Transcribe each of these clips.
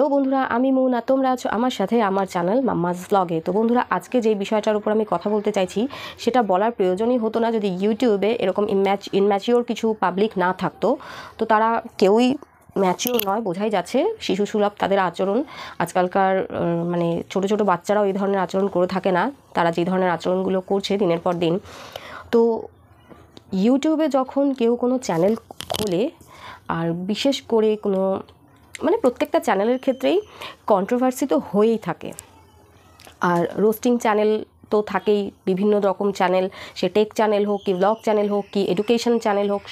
hello বন্ধুরা আমি মৌনা তোমরা আছো আমার সাথে আমার চ্যানেল মাম্মাজ ব্লগে তো বন্ধুরা আজকে যে বিষয়টার উপর আমি কথা বলতে চাইছি সেটা বলার প্রয়োজনই হতো না যদি ইউটিউবে এরকম ইম্যাচ ইনম্যাচিওর কিছু পাবলিক না থাকতো তো তারা কেউই ম্যাচিওর নয় বোঝাই যাচ্ছে শিশু সুলভ তাদের আচরণ আজকালকার মানে ছোট ছোট বাচ্চারাও এই ধরনের আচরণ করে থাকে না তারা যে ধরনের আচরণগুলো করছে দিনের পর দিন তো ইউটিউবে যখন কেউ কোনো চ্যানেল খোলে আর বিশেষ করে কোনো মানে প্রত্যেকটা চ্যানেলের ক্ষেত্রেই কন্ট্রোভার্সি তো হয়েই থাকে আর রোস্টিং চ্যানেল তো থাকেই বিভিন্ন রকম চ্যানেল সে টেক চ্যানেল হোক কি ব্লগ চ্যানেল হোক কি এডুকেশন চ্যানেল হোক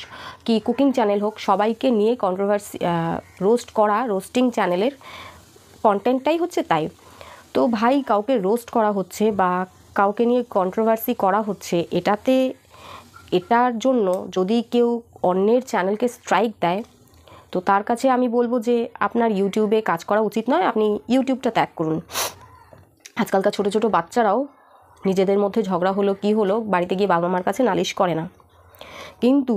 কি কুকিং চ্যানেল হোক সবাইকে নিয়ে কন্ট্রোভার্সি রোস্ট করা রোস্টিং চ্যানেলের কন্টেন্টটাই হচ্ছে তাই তো ভাই কাউকে রোস্ট করা হচ্ছে বা কাউকে নিয়ে কন্ট্রোভার্সি করা হচ্ছে এটাতে এটার জন্য যদি কেউ অন্যের চ্যানেলকে স্ট্রাইক দেয় তো তার কাছে আমি বলবো যে আপনার ইউটিউবে কাজ করা উচিত নয় আপনি ইউটিউবটা ত্যাগ করুন আজকালকার ছোটো ছোটো বাচ্চারাও নিজেদের মধ্যে ঝগড়া হলো কি হলো বাড়িতে গিয়ে বাবা মার কাছে নালিশ করে না কিন্তু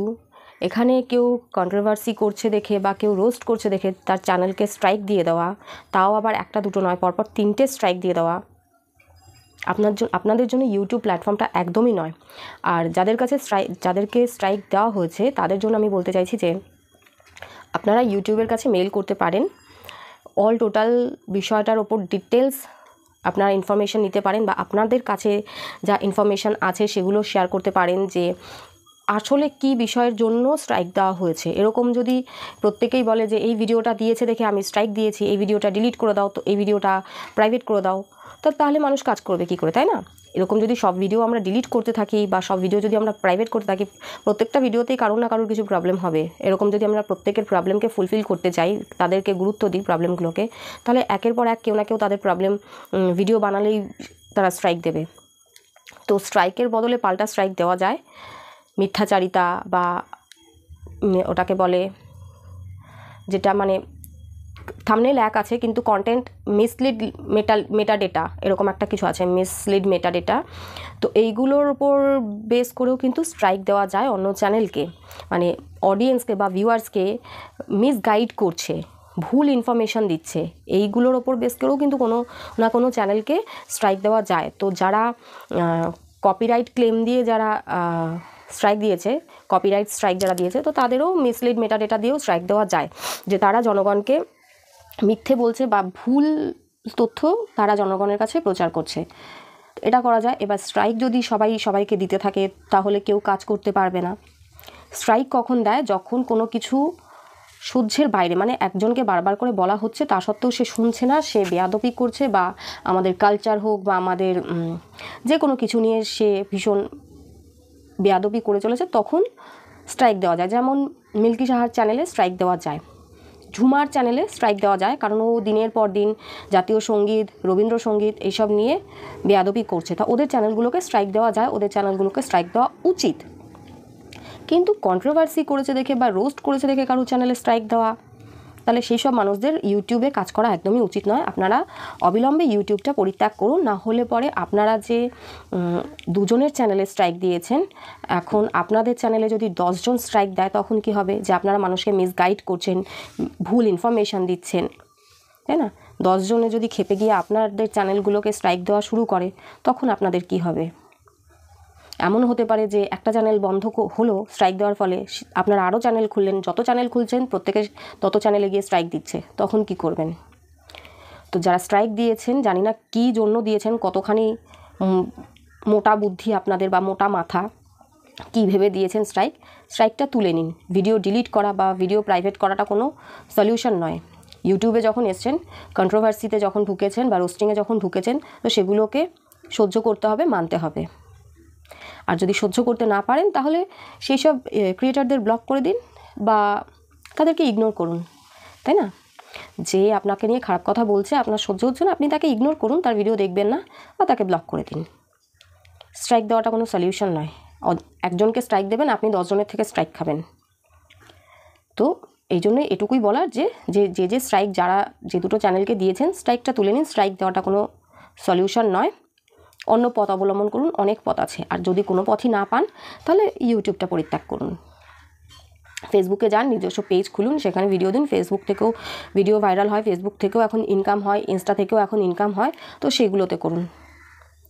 এখানে কেউ কন্ট্রোভার্সি করছে দেখে বা কেউ রোস্ট করছে দেখে তার চ্যানেলকে স্ট্রাইক দিয়ে দেওয়া তাও আবার একটা দুটো নয় পরপর তিনটে স্ট্রাইক দিয়ে দেওয়া আপনার জন্য আপনাদের জন্য ইউটিউব প্ল্যাটফর্মটা একদমই নয় আর যাদের কাছে স্ট্রাইক যাদেরকে স্ট্রাইক দেওয়া হয়েছে তাদের জন্য আমি বলতে চাইছি যে আপনারা ইউটিউবের কাছে মেল করতে পারেন অল টোটাল বিষয়টার ওপর ডিটেলস আপনারা ইনফরমেশান নিতে পারেন বা আপনাদের কাছে যা ইনফরমেশান আছে সেগুলো শেয়ার করতে পারেন যে আসলে কি বিষয়ের জন্য স্ট্রাইক দেওয়া হয়েছে এরকম যদি প্রত্যেকেই বলে যে এই ভিডিওটা দিয়েছে দেখে আমি স্ট্রাইক দিয়েছি এই ভিডিওটা ডিলিট করে দাও তো এই ভিডিওটা প্রাইভেট করে দাও তো তাহলে মানুষ কাজ করবে কি করে তাই না এরকম যদি সব ভিডিও আমরা ডিলিট করতে থাকি বা সব ভিডিও যদি আমরা প্রাইভেট করতে থাকি প্রত্যেকটা ভিডিওতেই কারো না কারোর কিছু প্রবলেম হবে এরকম যদি আমরা প্রত্যেকের প্রবলেমকে ফুলফিল করতে চাই তাদেরকে গুরুত্ব দিই প্রবলেমগুলোকে তাহলে একের পর এক কেউ না কেউ তাদের প্রবলেম ভিডিও বানালেই তারা স্ট্রাইক দেবে তো স্ট্রাইকের বদলে পাল্টা স্ট্রাইক দেওয়া যায় মিথ্যাচারিতা বা ওটাকে বলে যেটা মানে থামনেল এক আছে কিন্তু content mislead meta meta data এরকম একটা কিছু আছে মিসলিড মেটা ডেটা তো এইগুলোর ওপর বেস করেও কিন্তু স্ট্রাইক দেওয়া যায় অন্য চ্যানেলকে মানে অডিয়েন্সকে বা ভিউয়ার্সকে মিসগাইড করছে ভুল ইনফরমেশান দিচ্ছে এইগুলোর ওপর বেস করেও কিন্তু কোনো না কোনো চ্যানেলকে স্ট্রাইক দেওয়া যায় তো যারা কপিরাইট ক্লেম দিয়ে যারা স্ট্রাইক দিয়েছে কপিরাইট স্ট্রাইক যারা দিয়েছে তো তাদেরও মিসলিড মেটাডেটা দিয়েও স্ট্রাইক দেওয়া যায় যে তারা জনগণকে মিথ্যে বলছে বা ভুল তথ্য তারা জনগণের কাছে প্রচার করছে এটা করা যায় এবার স্ট্রাইক যদি সবাই সবাইকে দিতে থাকে তাহলে কেউ কাজ করতে পারবে না স্ট্রাইক কখন দেয় যখন কোনো কিছু সহ্যের বাইরে মানে একজনকে বারবার করে বলা হচ্ছে তা সত্ত্বেও সে শুনছে না সে বেয়াদপি করছে বা আমাদের কালচার হোক বা আমাদের যে কোনো কিছু নিয়ে সে ভীষণ বেয়াদবি করে চলেছে তখন স্ট্রাইক দেওয়া যায় যেমন মিল্কি সাহার চ্যানেলে স্ট্রাইক দেওয়া যায় ঝুমার চ্যানেলে স্ট্রাইক দেওয়া যায় কারণ ও দিনের পর দিন জাতীয় সঙ্গীত রবীন্দ্রসঙ্গীত এইসব নিয়ে বেয়াদবি করছে তা ওদের চ্যানেলগুলোকে স্ট্রাইক দেওয়া যায় ওদের চ্যানেলগুলোকে স্ট্রাইক দেওয়া উচিত কিন্তু কন্ট্রোভার্সি করেছে দেখে বা রোস্ট করেছে দেখে কারো চ্যানেলে স্ট্রাইক দেওয়া তাহলে সেই সব মানুষদের ইউটিউবে কাজ করা একদমই উচিত নয় আপনারা অবিলম্বে ইউটিউবটা পরিত্যাগ করুন না হলে পরে আপনারা যে দুজনের চ্যানেলে স্ট্রাইক দিয়েছেন এখন আপনাদের চ্যানেলে যদি দশজন স্ট্রাইক দেয় তখন কি হবে যে আপনারা মানুষকে মিসগাইড করছেন ভুল ইনফরমেশান দিচ্ছেন তাই না দশজনে যদি খেপে গিয়ে আপনাদের চ্যানেলগুলোকে স্ট্রাইক দেওয়া শুরু করে তখন আপনাদের কি হবে এমন হতে পারে যে একটা চ্যানেল বন্ধ হলো স্ট্রাইক দেওয়ার ফলে আপনারা আরও চ্যানেল খুললেন যত চ্যানেল খুলছেন প্রত্যেকে তত চ্যানেলে গিয়ে স্ট্রাইক দিচ্ছে তখন কি করবেন তো যারা স্ট্রাইক দিয়েছেন জানি না কী জন্য দিয়েছেন কতখানি মোটা বুদ্ধি আপনাদের বা মোটা মাথা কী ভেবে দিয়েছেন স্ট্রাইক স্ট্রাইকটা তুলে নিন ভিডিও ডিলিট করা বা ভিডিও প্রাইভেট করাটা কোনো সলিউশন নয় ইউটিউবে যখন এসছেন কন্ট্রোভার্সিতে যখন ঢুকেছেন বা রোস্টিংয়ে যখন ঢুকেছেন তো সেগুলোকে সহ্য করতে হবে মানতে হবে আর যদি সহ্য করতে না পারেন তাহলে সেই সব ক্রিয়েটারদের ব্লক করে দিন বা তাদেরকে ইগনোর করুন তাই না যে আপনাকে নিয়ে খারাপ কথা বলছে আপনার সহ্য হচ্ছে না আপনি তাকে ইগনোর করুন তার ভিডিও দেখবেন না বা তাকে ব্লক করে দিন স্ট্রাইক দেওয়াটা কোনো সলিউশন নয় একজনকে স্ট্রাইক দেবেন আপনি দশজনের থেকে স্ট্রাইক খাবেন তো এই জন্য এটুকুই বলার যে যে যে স্ট্রাইক যারা যে দুটো চ্যানেলকে দিয়েছেন স্ট্রাইকটা তুলে নিন স্ট্রাইক দেওয়াটা কোনো সলিউশন নয় অন্য পথ অবলম্বন করুন অনেক পথ আছে আর যদি কোনো পথই না পান তাহলে ইউটিউবটা পরিত্যাগ করুন ফেসবুকে যান নিজস্ব পেজ খুলুন সেখানে ভিডিও দিন ফেসবুক থেকেও ভিডিও ভাইরাল হয় ফেসবুক থেকেও এখন ইনকাম হয় ইনস্টা থেকেও এখন ইনকাম হয় তো সেগুলোতে করুন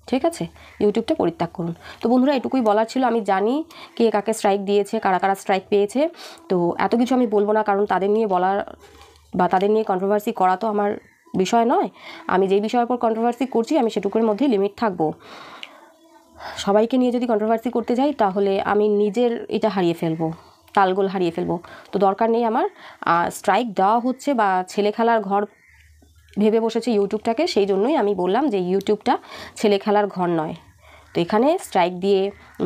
ঠিক আছে ইউটিউবটা পরিত্যাগ করুন তো বন্ধুরা এটুকুই বলার ছিল আমি জানি কে কাকে স্ট্রাইক দিয়েছে কারা কারা স্ট্রাইক পেয়েছে তো এত কিছু আমি বলবো না কারণ তাদের নিয়ে বলার বা তাদের নিয়ে কন্ট্রোভার্সি করা তো আমার বিষয় নয় আমি যেই বিষয়ের উপর কন্ট্রোভার্সি করছি আমি সেটুকুর মধ্যেই লিমিট থাকবো সবাইকে নিয়ে যদি কন্ট্রোভার্সি করতে যাই তাহলে আমি নিজের এটা হারিয়ে ফেলবো তালগোল হারিয়ে ফেলবো তো দরকার নেই আমার স্ট্রাইক দেওয়া হচ্ছে বা ছেলে খেলার ঘর ভেবে বসেছে ইউটিউবটাকে সেই জন্যই আমি বললাম যে ইউটিউবটা ছেলে খেলার ঘর নয় তো এখানে স্ট্রাইক দিয়ে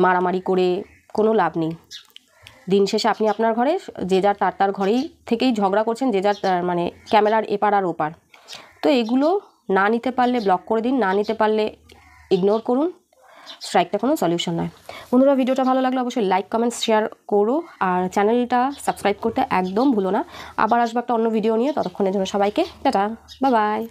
মারামারি করে কোনো লাভ নেই দিন শেষে আপনি আপনার ঘরে যে যার তার তার ঘরেই থেকেই ঝগড়া করছেন যে যার মানে ক্যামেরার এপার আর ওপার তো এগুলো না নিতে পারলে ব্লক করে দিন না নিতে পারলে ইগনোর করুন স্ট্রাইকটা কোনো সলিউশন নয় বন্ধুরা ভিডিওটা ভালো লাগলে অবশ্যই লাইক কমেন্ট শেয়ার করো আর চ্যানেলটা সাবস্ক্রাইব করতে একদম ভুলো না আবার আসবো একটা অন্য ভিডিও নিয়ে ততক্ষণের জন্য সবাইকে টাটা বা বাই